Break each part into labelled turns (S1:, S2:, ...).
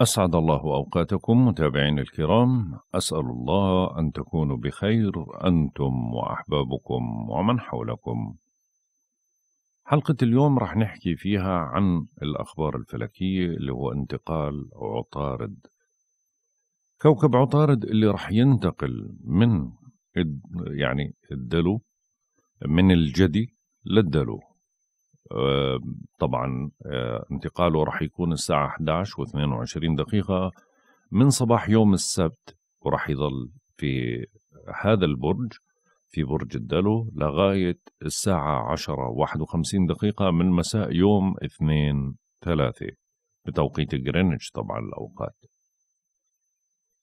S1: أسعد الله أوقاتكم متابعين الكرام أسأل الله أن تكونوا بخير أنتم وأحبابكم ومن حولكم حلقة اليوم رح نحكي فيها عن الأخبار الفلكية اللي هو انتقال عطارد كوكب عطارد اللي رح ينتقل من يعني الدلو من الجدي للدلو طبعا آه، انتقاله راح يكون الساعة 11 و22 دقيقة من صباح يوم السبت وراح يظل في هذا البرج في برج الدلو لغاية الساعة 10 51 دقيقة من مساء يوم 2 3 بتوقيت جرينتش طبعا الأوقات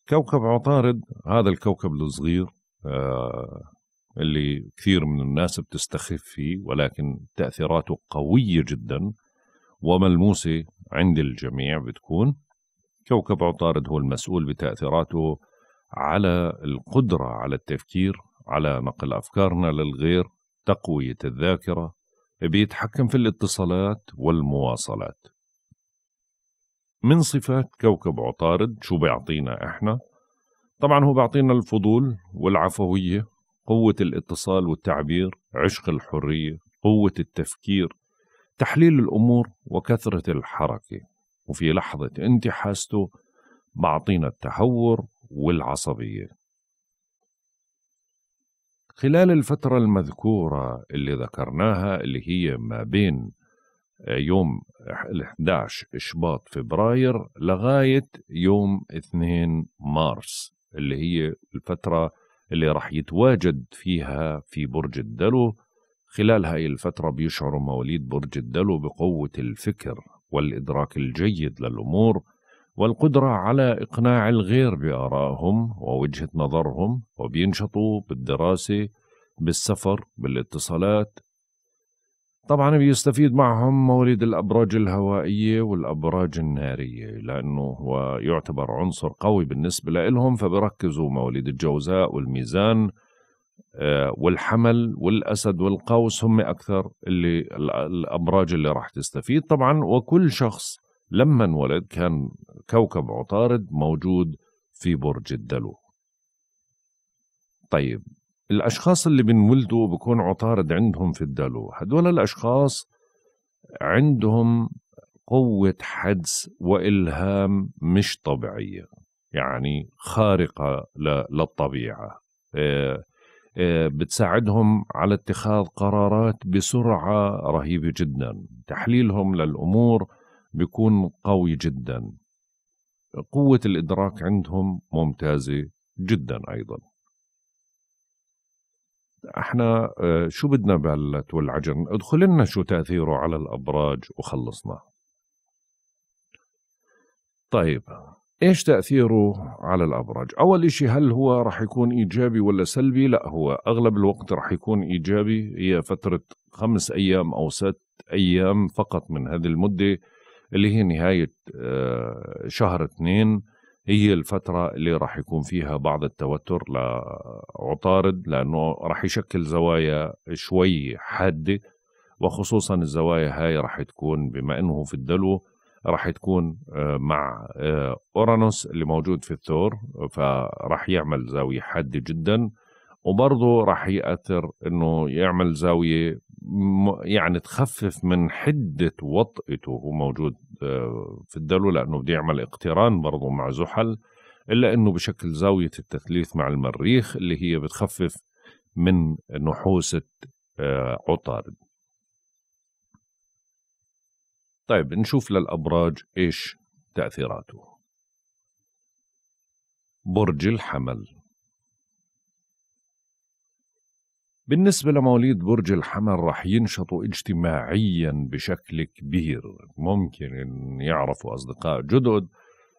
S1: كوكب عطارد هذا الكوكب الصغير آه، اللي كثير من الناس بتستخف فيه ولكن تأثيراته قوية جدا وملموسة عند الجميع بتكون كوكب عطارد هو المسؤول بتأثيراته على القدرة على التفكير على نقل أفكارنا للغير تقوية الذاكرة بيتحكم في الاتصالات والمواصلات من صفات كوكب عطارد شو بيعطينا احنا طبعا هو بيعطينا الفضول والعفوية قوة الاتصال والتعبير عشق الحرية قوة التفكير تحليل الأمور وكثرة الحركة وفي لحظة انت حاسته معطينا التهور والعصبية خلال الفترة المذكورة اللي ذكرناها اللي هي ما بين آه، يوم 11 شباط فبراير لغاية يوم 2 مارس اللي هي الفترة اللي راح يتواجد فيها في برج الدلو خلال هاي الفترة بيشعر مواليد برج الدلو بقوة الفكر والإدراك الجيد للأمور والقدرة على إقناع الغير بآرائهم ووجهة نظرهم وبينشطوا بالدراسة بالسفر بالاتصالات طبعا بيستفيد معهم مورد الأبراج الهوائية والأبراج النارية لأنه هو يعتبر عنصر قوي بالنسبة لهم فبركزوا مواليد الجوزاء والميزان آه، والحمل والأسد والقوس هم أكثر اللي الأبراج اللي راح تستفيد طبعا وكل شخص لما انولد كان كوكب عطارد موجود في برج الدلو طيب الاشخاص اللي بنولدوا بكون عطارد عندهم في الدلو هدول الاشخاص عندهم قوة حدس وإلهام مش طبيعية يعني خارقة للطبيعة آه، آه، بتساعدهم على اتخاذ قرارات بسرعة رهيبة جدا تحليلهم للأمور بيكون قوي جدا قوة الإدراك عندهم ممتازة جدا أيضا احنا آه، شو بدنا بهالت والعجن ادخل لنا شو تأثيره على الأبراج وخلصنا طيب ايش تأثيره على الأبراج أول إشي هل هو رح يكون إيجابي ولا سلبي لا هو أغلب الوقت رح يكون إيجابي هي فترة خمس أيام أو ست أيام فقط من هذه المدة اللي هي نهاية آه، شهر اثنين هي الفترة اللي راح يكون فيها بعض التوتر لعطارد لأنه راح يشكل زوايا شوي حادة وخصوصا الزوايا هاي راح تكون بما أنه في الدلو راح تكون آه، مع آه، أورانوس اللي موجود في الثور فراح يعمل زاوية حادة جدا وبرضه راح يأثر أنه يعمل زاوية يعني تخفف من حدة وطئته هو موجود آه، في الدلو لأنه بده يعمل اقتران برضه مع زحل إلا أنه بشكل زاوية التثليث مع المريخ اللي هي بتخفف من نحوسة آه، عطارد طيب نشوف للأبراج إيش تأثيراته برج الحمل بالنسبة لمواليد برج الحمل رح ينشطوا اجتماعيا بشكل كبير ممكن يعرفوا أصدقاء جدد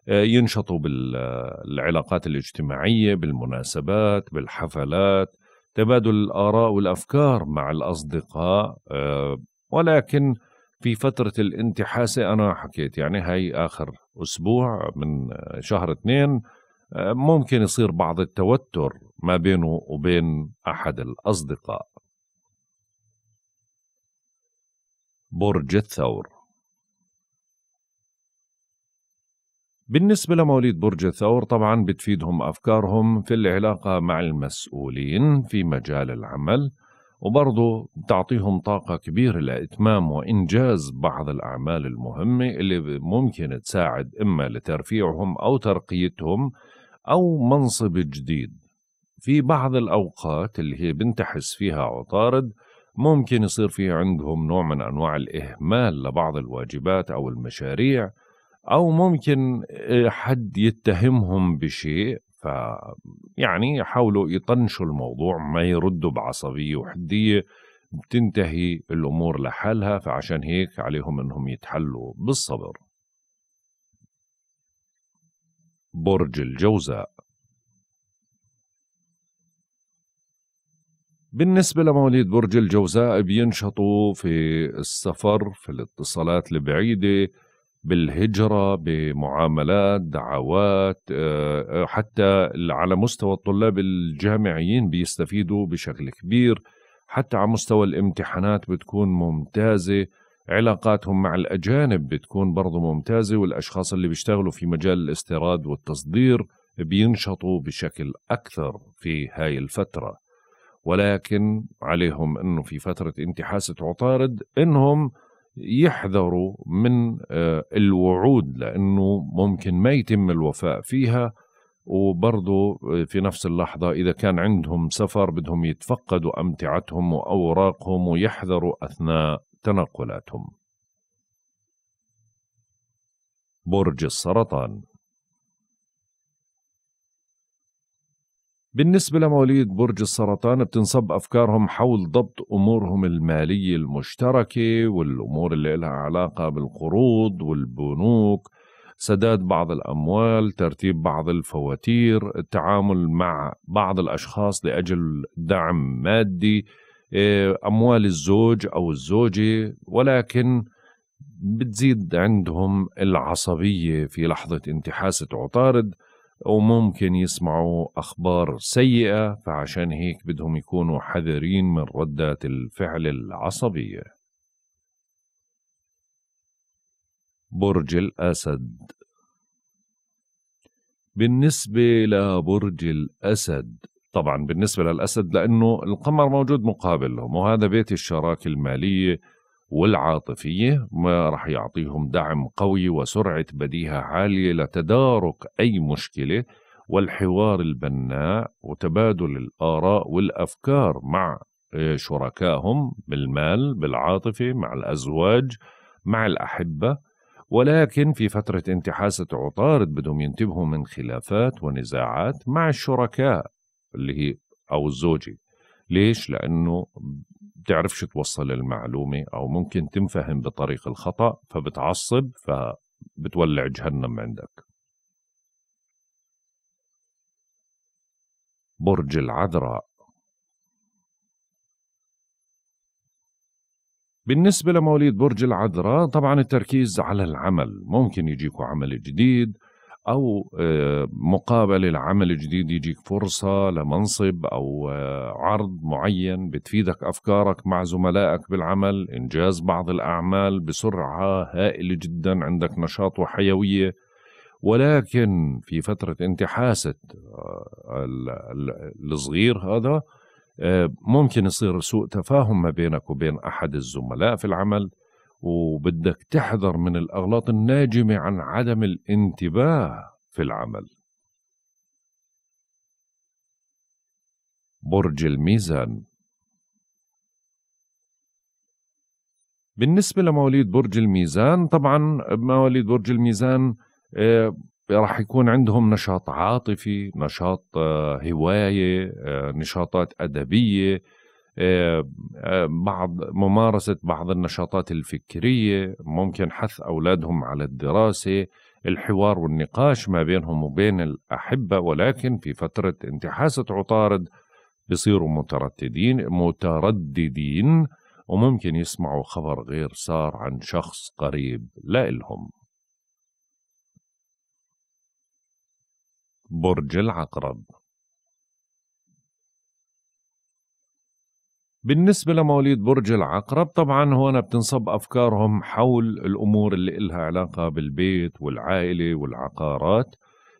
S1: آه، ينشطوا بالعلاقات الاجتماعية بالمناسبات بالحفلات تبادل الآراء والأفكار مع الأصدقاء آه، ولكن في فترة الانتحاسة أنا حكيت يعني هاي آخر أسبوع من شهر اثنين آه، ممكن يصير بعض التوتر ما بينه وبين أحد الأصدقاء برج الثور بالنسبة لمواليد برج الثور طبعا بتفيدهم أفكارهم في العلاقة مع المسؤولين في مجال العمل وبرضه بتعطيهم طاقة كبيرة لإتمام وإنجاز بعض الأعمال المهمة اللي ممكن تساعد إما لترفيعهم أو ترقيتهم أو منصب جديد في بعض الأوقات اللي هي بنتحس فيها عطارد ممكن يصير في عندهم نوع من أنواع الإهمال لبعض الواجبات أو المشاريع أو ممكن آه، حد يتهمهم بشيء ف يعني يحاولوا يطنشوا الموضوع ما يردوا بعصبية وحدية بتنتهي الأمور لحالها فعشان هيك عليهم أنهم يتحلوا بالصبر برج الجوزاء بالنسبة لمواليد برج الجوزاء بينشطوا في السفر في الاتصالات البعيدة بالهجرة بمعاملات دعوات آه، آه، حتى على مستوى الطلاب الجامعيين بيستفيدوا بشكل كبير حتى على مستوى الامتحانات بتكون ممتازة علاقاتهم مع الأجانب بتكون برضو ممتازة والأشخاص اللي بيشتغلوا في مجال الاستيراد والتصدير بينشطوا بشكل أكثر في هاي الفترة ولكن عليهم انه في فتره انتحاسه عطارد انهم يحذروا من آه، الوعود لانه ممكن ما يتم الوفاء فيها وبرضه آه، في نفس اللحظة إذا كان عندهم سفر بدهم يتفقدوا أمتعتهم وأوراقهم ويحذروا أثناء تنقلاتهم برج السرطان بالنسبة لمواليد برج السرطان بتنصب أفكارهم حول ضبط أمورهم المالية المشتركة والأمور اللي لها علاقة بالقروض والبنوك سداد بعض الأموال ترتيب بعض الفواتير التعامل مع بعض الأشخاص لأجل دعم مادي آه، أموال الزوج أو الزوجة ولكن بتزيد عندهم العصبية في لحظة انتحاسة عطارد وممكن يسمعوا أخبار سيئة فعشان هيك بدهم يكونوا حذرين من ردات الفعل العصبية برج الأسد بالنسبة لبرج الأسد طبعا بالنسبة للأسد لأنه القمر موجود مقابلهم وهذا بيت الشراكة المالية والعاطفية ما رح يعطيهم دعم قوي وسرعة بديهة عالية لتدارك أي مشكلة والحوار البناء وتبادل الآراء والأفكار مع آه، شركائهم بالمال بالعاطفة مع الأزواج مع الأحبة ولكن في فترة انتحاسة عطارد بدهم ينتبهوا من خلافات ونزاعات مع الشركاء اللي هي أو الزوجة ليش؟ لأنه بتعرفش توصل المعلومة أو ممكن تنفهم بطريق الخطأ فبتعصب فبتولع جهنم عندك برج العذراء بالنسبة لمواليد برج العذراء طبعا التركيز على العمل ممكن يجيكوا عمل جديد او آه، مقابل العمل الجديد يجيك فرصه لمنصب او آه، عرض معين بتفيدك افكارك مع زملائك بالعمل انجاز بعض الاعمال بسرعه هائله جدا عندك نشاط وحيويه ولكن في فتره انتحاسه آه، الصغير هذا ممكن يصير سوء تفاهم ما بينك وبين احد الزملاء في العمل وبدك تحذر من الأغلاط الناجمة عن عدم الانتباه في العمل برج الميزان بالنسبة لمواليد برج الميزان طبعا مواليد برج الميزان آه، راح يكون عندهم نشاط عاطفي نشاط آه، هواية آه، نشاطات أدبية آه، آه، بعض ممارسة بعض النشاطات الفكرية ممكن حث أولادهم على الدراسة الحوار والنقاش ما بينهم وبين الأحبة ولكن في فترة انتحاسة عطارد بصيروا مترددين مترددين وممكن يسمعوا خبر غير سار عن شخص قريب لا إلهم برج العقرب بالنسبة لمواليد برج العقرب طبعا هون بتنصب أفكارهم حول الأمور اللي إلها علاقة بالبيت والعائلة والعقارات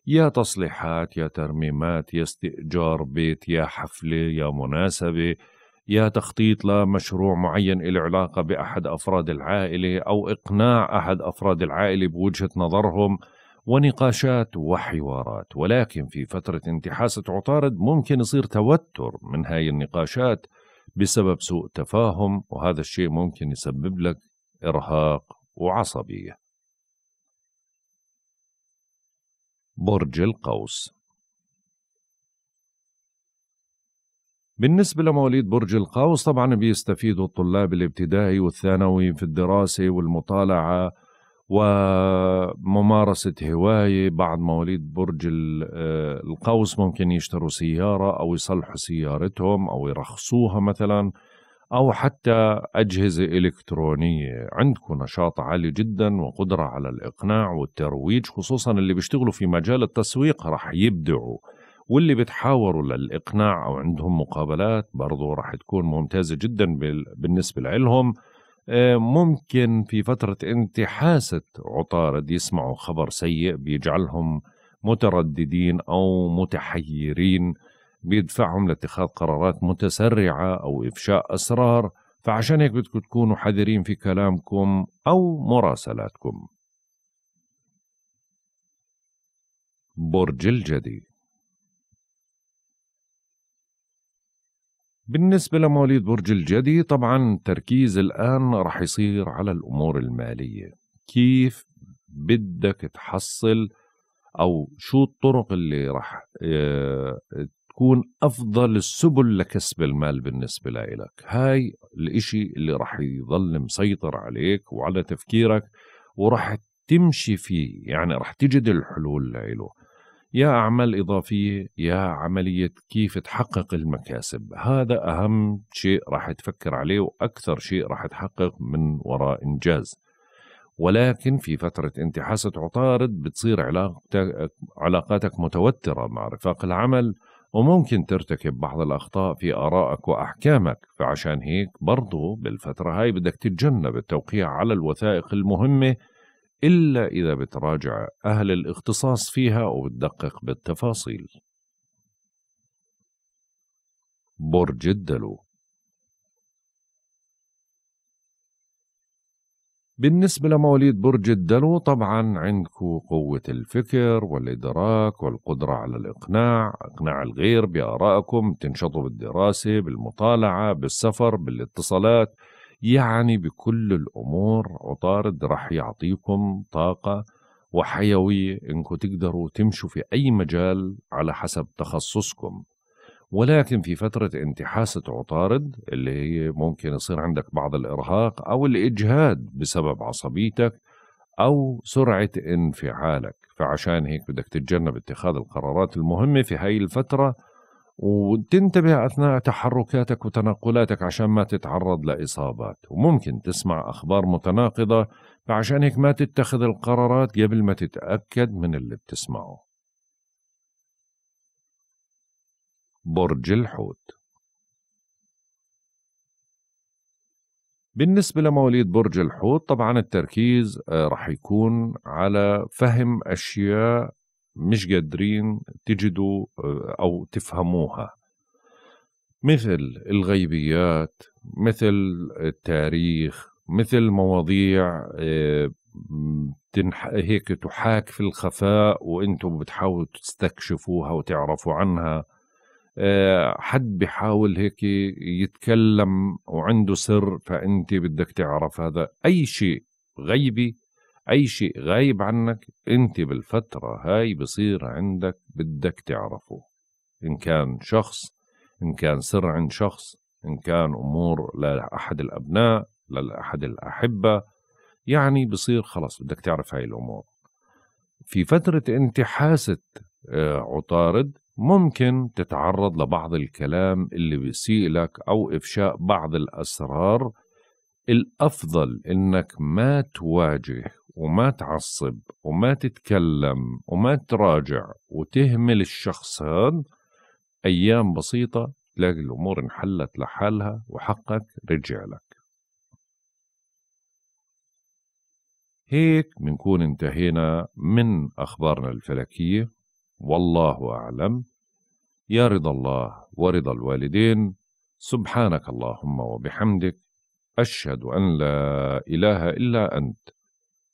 S1: يا تصليحات يا ترميمات يا استئجار بيت يا حفلة يا مناسبة يا تخطيط لمشروع معين له علاقة بأحد أفراد العائلة أو إقناع أحد أفراد العائلة بوجهة نظرهم ونقاشات وحوارات ولكن في فترة انتحاسة عطارد ممكن يصير توتر من هاي النقاشات بسبب سوء تفاهم وهذا الشيء ممكن يسبب لك إرهاق وعصبية برج القوس بالنسبة لمواليد برج القوس طبعا بيستفيدوا الطلاب الابتدائي والثانوي في الدراسة والمطالعة وممارسة هواية بعد مواليد برج آه، القوس ممكن يشتروا سيارة أو يصلحوا سيارتهم أو يرخصوها مثلا أو حتى أجهزة إلكترونية عندكم نشاط عالي جدا وقدرة على الإقناع والترويج خصوصا اللي بيشتغلوا في مجال التسويق رح يبدعوا واللي بتحاوروا للإقناع أو عندهم مقابلات برضو رح تكون ممتازة جدا بالنسبة لهم آه، ممكن في فترة انتحاسة عطارد يسمعوا خبر سيء بيجعلهم مترددين أو متحيرين بيدفعهم لاتخاذ قرارات متسرعة أو إفشاء أسرار فعشان هيك بدكم تكونوا حذرين في كلامكم أو مراسلاتكم برج الجدي بالنسبة لمواليد برج الجدي طبعا التركيز الآن رح يصير على الأمور المالية كيف بدك تحصل أو شو الطرق اللي رح آه، تكون أفضل السبل لكسب المال بالنسبة لإلك هاي الإشي اللي رح يظل مسيطر عليك وعلى تفكيرك ورح تمشي فيه يعني رح تجد الحلول لإله يا أعمال إضافية يا عملية كيف تحقق المكاسب هذا أهم شيء راح تفكر عليه وأكثر شيء راح تحقق من وراء إنجاز ولكن في فترة انت حاسة عطارد بتصير علاقتك علاقاتك متوترة مع رفاق العمل وممكن ترتكب بعض الأخطاء في آرائك وأحكامك فعشان هيك برضو بالفترة هاي بدك تتجنب التوقيع على الوثائق المهمة إلا إذا بتراجع أهل الاختصاص فيها وبتدقق بالتفاصيل برج الدلو بالنسبة لمواليد برج الدلو طبعا عندكم قوة الفكر والإدراك والقدرة على الإقناع إقناع الغير بآرائكم تنشطوا بالدراسة بالمطالعة بالسفر بالاتصالات يعني بكل الأمور عطارد راح يعطيكم طاقة وحيوية إنكم تقدروا تمشوا في أي مجال على حسب تخصصكم ولكن في فترة انتحاسة عطارد اللي هي ممكن يصير عندك بعض الإرهاق أو الإجهاد بسبب عصبيتك أو سرعة انفعالك فعشان هيك بدك تتجنب اتخاذ القرارات المهمة في هاي الفترة وتنتبه أثناء تحركاتك وتنقلاتك عشان ما تتعرض لإصابات وممكن تسمع أخبار متناقضة فعشان هيك ما تتخذ القرارات قبل ما تتأكد من اللي بتسمعه برج الحوت بالنسبة لمواليد برج الحوت طبعا التركيز آه، رح يكون على فهم أشياء مش قادرين تجدوا آه، أو تفهموها مثل الغيبيات مثل التاريخ مثل مواضيع آه، تنح... هيك تحاك في الخفاء وانتم بتحاولوا تستكشفوها وتعرفوا عنها آه، حد بيحاول هيك يتكلم وعنده سر فانت بدك تعرف هذا اي شيء غيبي أي شيء غايب عنك أنت بالفترة هاي بصير عندك بدك تعرفه إن كان شخص إن كان سر عند شخص إن كان أمور لأحد الأبناء لأحد الأحبة يعني بصير خلص بدك تعرف هاي الأمور في فترة أنت حاسة آه، عطارد ممكن تتعرض لبعض الكلام اللي بيسيء لك أو إفشاء بعض الأسرار الأفضل إنك ما تواجه وما تعصب وما تتكلم وما تراجع وتهمل الشخص هذا أيام بسيطة تلاقي الأمور انحلت لحالها وحقك رجع لك هيك بنكون انتهينا من أخبارنا الفلكية والله أعلم يا رضا الله ورضا الوالدين سبحانك اللهم وبحمدك أشهد أن لا إله إلا أنت